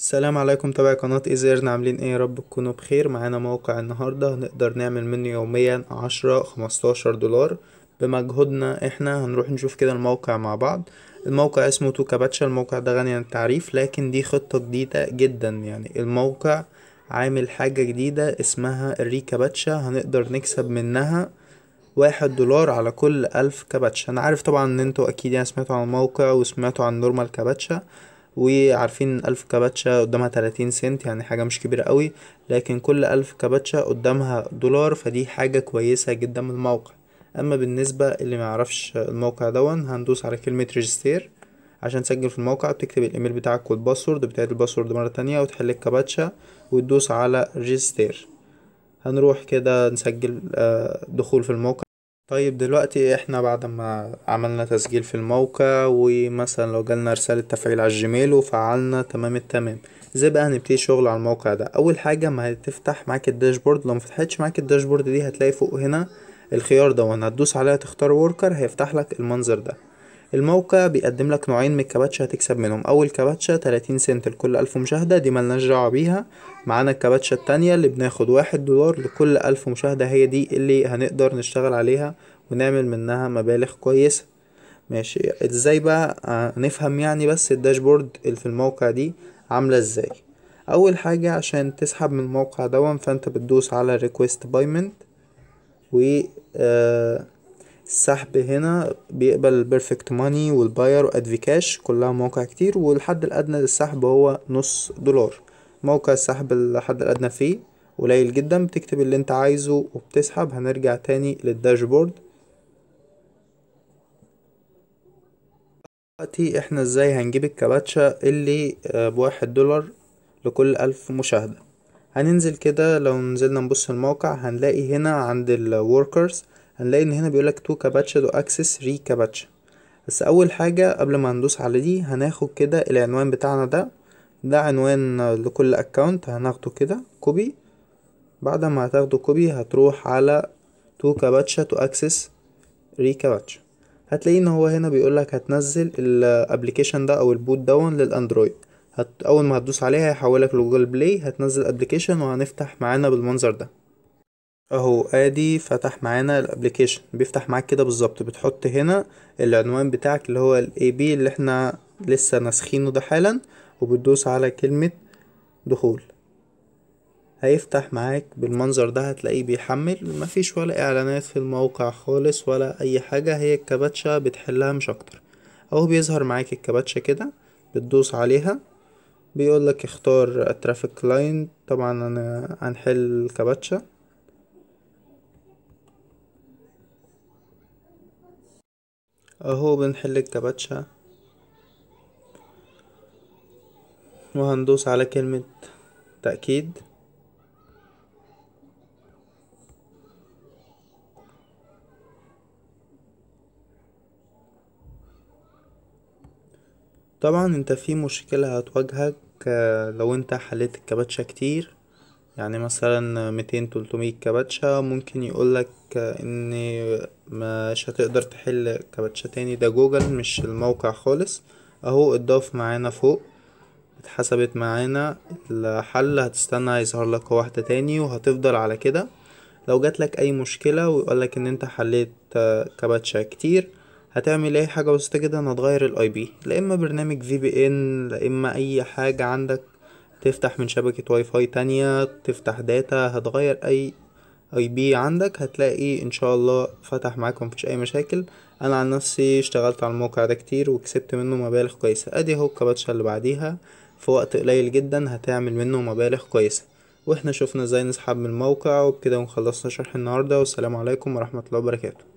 السلام عليكم تابعي قناة ايزيرن عاملين ايه يا رب تكونوا بخير معانا موقع النهاردة هنقدر نعمل منه يوميا عشرة خمستاشر دولار بمجهودنا احنا هنروح نشوف كده الموقع مع بعض الموقع اسمه توكاباتشا الموقع ده غني عن التعريف لكن دي خطة جديدة جدا يعني الموقع عامل حاجة جديدة اسمها الريكاباتشا هنقدر نكسب منها واحد دولار على كل ألف كاباتشا أنا عارف طبعا إن أنتوا أكيد يعني سمعتوا عن الموقع وسمعتوا عن نورمال كاباتشا وعارفين ألف كابتشا قدامها تلاتين سنت يعني حاجة مش كبيرة قوي لكن كل ألف كابتشا قدامها دولار فدي حاجة كويسة جدا من الموقع أما بالنسبة اللي يعرفش الموقع دون هندوس على كلمة ريجستير عشان تسجل في الموقع بتكتب الايميل بتاعك والباسورد بتاعت الباسورد مرة تانية وتحل الكابتشا وتدوس على ريجستير هنروح كده نسجل آه، دخول في الموقع طيب دلوقتي احنا بعد ما عملنا تسجيل في الموقع ومثلا لو جالنا رسالة تفعيل على الجيميل وفعلنا تمام التمام ازاي بقى هنبتدي شغل على الموقع ده اول حاجة ما هتفتح معاك الداشبورد لو مفتحتش معاك الداشبورد دي هتلاقي فوق هنا الخيار ده هتدوس عليها تختار وركر هيفتح لك المنظر ده الموقع بيقدم لك نوعين من الكباتشة هتكسب منهم أول كباتشة 30 سنت لكل ألف مشاهدة دي ملناش دعوة بيها معانا الكباتشة التانية اللي بناخد واحد دولار لكل ألف مشاهدة هي دي اللي هنقدر نشتغل عليها ونعمل منها مبالغ كويسة ماشي ازاي بقى آه، نفهم يعني بس الداشبورد اللي في الموقع دي عاملة ازاي اول حاجة عشان تسحب من الموقع دون فانت بتدوس على request payment و آه السحب هنا بيقبل بيرفكت ماني والباير وادفي كاش كلها مواقع كتير والحد الادنى للسحب هو نص دولار موقع السحب الحد الادنى فيه قليل جدا بتكتب اللي انت عايزه وبتسحب هنرجع تاني للداشبورد دلوقتي احنا ازاي هنجيب الكباتشا اللي آه، بواحد دولار لكل الف مشاهدة هننزل كده لو نزلنا نبص الموقع هنلاقي هنا عند الوركرز هنلاقي ان هنا بيقولك تو كاباتشا دو اكسس ري كاباتشا بس اول حاجة قبل ما ندوس على دي هناخد كده العنوان بتاعنا ده ده عنوان لكل اكونت هناخده كده كوبي بعد ما هتاخده كوبي هتروح على تو كاباتشا تو اكسس ري كاباتشا هتلاقي ان هو هنا بيقولك هتنزل الابليكيشن ده او البوت دون للاندرويد هت... اول ما هتدوس عليه هيحولك لجوجل بلاي هتنزل ابليكيشن وهنفتح معانا بالمنظر ده اهو ادي فتح معانا الابليكيشن بيفتح معاك كده بالظبط بتحط هنا العنوان بتاعك اللي هو الاي بي اللي احنا لسه ناسخينه ده حالا وبتدوس على كلمة دخول هيفتح معاك بالمنظر ده هتلاقيه بيحمل مفيش ولا اعلانات في الموقع خالص ولا اي حاجة هي الكباتشة بتحلها مش اكتر اهو بيظهر معاك الكباتشة كده بتدوس عليها بيقولك اختار ترافيك لاين طبعا انا هنحل الكباتشة اهو بنحل الكباتشا وهندوس على كلمة تأكيد طبعا انت في مشكلة هتواجهك آه، لو انت حليت الكباتشا كتير يعني مثلا ميتين تلتمية كباتشة ممكن يقولك ان مش هتقدر تحل كباتشة تاني ده جوجل مش الموقع خالص اهو اتضاف معانا فوق اتحسبت معانا الحل هتستنى يظهر لك واحدة تاني وهتفضل على كده لو جاتلك اي مشكلة ويقولك ان انت حليت كباتشة كتير هتعمل اي حاجة بسيطة جدا هتغير الاي بي لا اما برنامج في بي ان لا اما اي حاجة عندك تفتح من شبكة واي فاي تانية تفتح داتا هتغير اي اي بي عندك هتلاقي ان شاء الله فتح معاك ومفيش اي مشاكل انا عن نفسي اشتغلت على الموقع ده كتير وكسبت منه مبالغ كويسة ادي اهو الكباتشة اللي بعديها في وقت قليل جدا هتعمل منه مبالغ كويسة واحنا شفنا ازاي نسحب من الموقع وبكده ونخلصنا شرح النهاردة والسلام عليكم ورحمة الله وبركاته